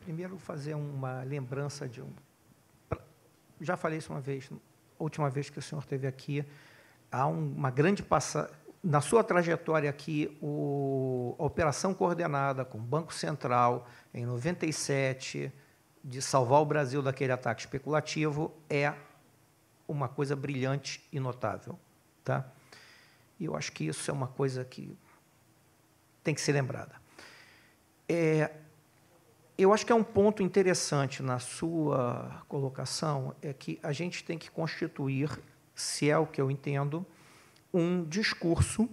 primeiro fazer uma lembrança de um. Já falei isso uma vez, última vez que o senhor esteve aqui, há uma grande passagem. Na sua trajetória aqui, o, a operação coordenada com o Banco Central, em 97, de salvar o Brasil daquele ataque especulativo, é uma coisa brilhante e notável. Tá? E eu acho que isso é uma coisa que tem que ser lembrada. É, eu acho que é um ponto interessante na sua colocação é que a gente tem que constituir, se é o que eu entendo, um discurso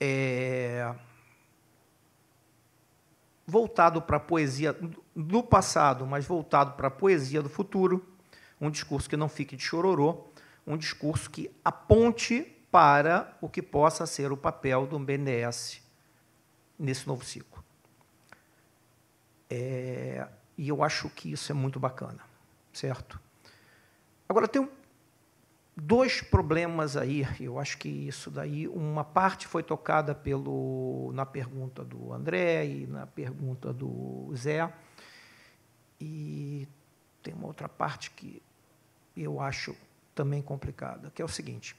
é, voltado para a poesia do passado, mas voltado para a poesia do futuro, um discurso que não fique de chororô, um discurso que aponte para o que possa ser o papel do BNDES nesse novo ciclo. É, e eu acho que isso é muito bacana, certo? Agora, tem dois problemas aí, eu acho que isso daí, uma parte foi tocada pelo, na pergunta do André e na pergunta do Zé, e tem uma outra parte que eu acho também complicada, que é o seguinte.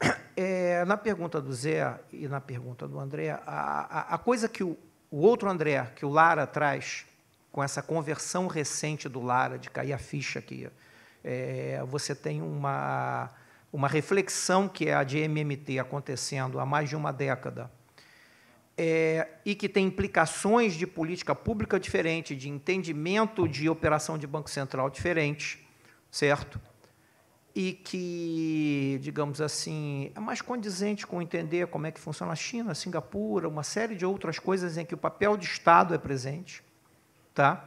É, na pergunta do Zé e na pergunta do André, a, a, a coisa que o o outro André que o Lara traz, com essa conversão recente do Lara, de cair a ficha aqui, é, você tem uma, uma reflexão que é a de MMT acontecendo há mais de uma década, é, e que tem implicações de política pública diferente, de entendimento de operação de Banco Central diferente, certo? e que, digamos assim, é mais condizente com entender como é que funciona a China, a Singapura, uma série de outras coisas em que o papel de Estado é presente. Tá?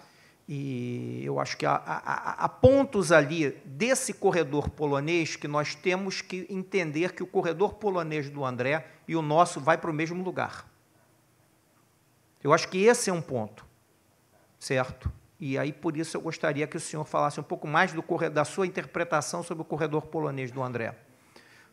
E eu acho que há, há, há pontos ali desse corredor polonês que nós temos que entender que o corredor polonês do André e o nosso vai para o mesmo lugar. Eu acho que esse é um ponto, certo? E aí, por isso, eu gostaria que o senhor falasse um pouco mais do da sua interpretação sobre o corredor polonês do André.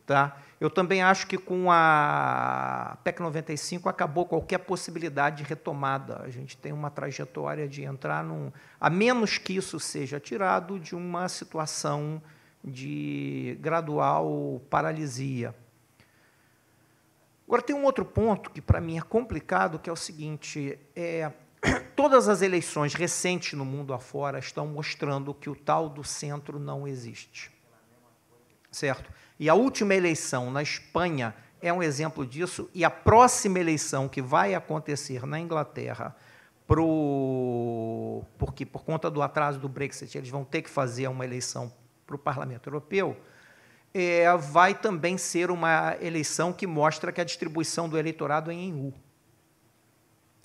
Tá? Eu também acho que com a PEC 95 acabou qualquer possibilidade de retomada. A gente tem uma trajetória de entrar num. A menos que isso seja tirado de uma situação de gradual paralisia. Agora, tem um outro ponto que, para mim, é complicado, que é o seguinte: é, todas as eleições recentes no mundo afora estão mostrando que o tal do centro não existe. Certo? E a última eleição na Espanha é um exemplo disso, e a próxima eleição que vai acontecer na Inglaterra, pro, porque por conta do atraso do Brexit, eles vão ter que fazer uma eleição para o Parlamento Europeu, é, vai também ser uma eleição que mostra que a distribuição do eleitorado é em U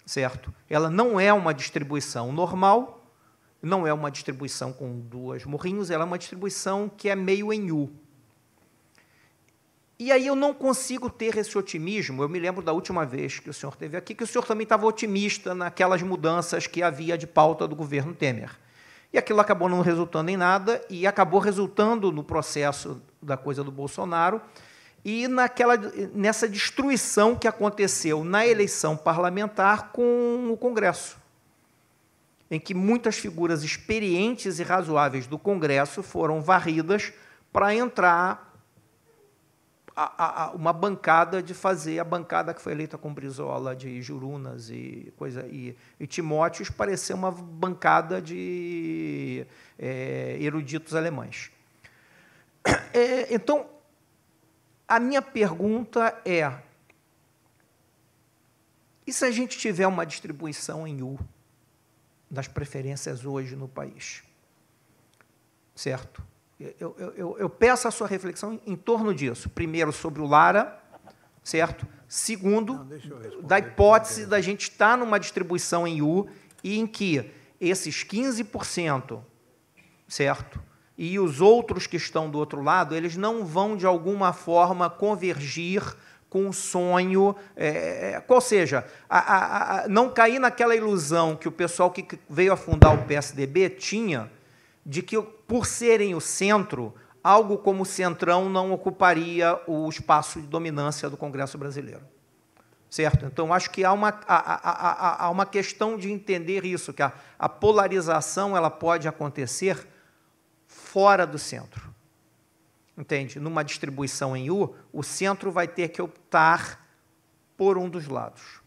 certo? Ela não é uma distribuição normal, não é uma distribuição com duas morrinhos, ela é uma distribuição que é meio em U. E aí eu não consigo ter esse otimismo. Eu me lembro da última vez que o senhor teve aqui que o senhor também estava otimista naquelas mudanças que havia de pauta do governo Temer. E aquilo acabou não resultando em nada e acabou resultando no processo da coisa do Bolsonaro, e naquela, nessa destruição que aconteceu na eleição parlamentar com o Congresso, em que muitas figuras experientes e razoáveis do Congresso foram varridas para entrar a, a, uma bancada de fazer a bancada que foi eleita com Brizola de Jurunas e coisa e, e Timóteos parecer uma bancada de é, eruditos alemães. É, então a minha pergunta é: e se a gente tiver uma distribuição em U das preferências hoje no país? Certo? Eu, eu, eu, eu peço a sua reflexão em torno disso. Primeiro, sobre o Lara, certo? Segundo, Não, da hipótese da gente estar numa distribuição em U e em que esses 15%, certo? e os outros que estão do outro lado, eles não vão de alguma forma convergir com o sonho, é, é, é qual seja, a, a, a, não cair naquela ilusão que o pessoal que veio afundar o PSDB tinha de que, por serem o centro, algo como o centrão não ocuparia o espaço de dominância do Congresso brasileiro. Certo? Então, acho que há uma, há, há, há uma questão de entender isso, que a, a polarização ela pode acontecer fora do centro. Entende? Numa distribuição em U, o centro vai ter que optar por um dos lados.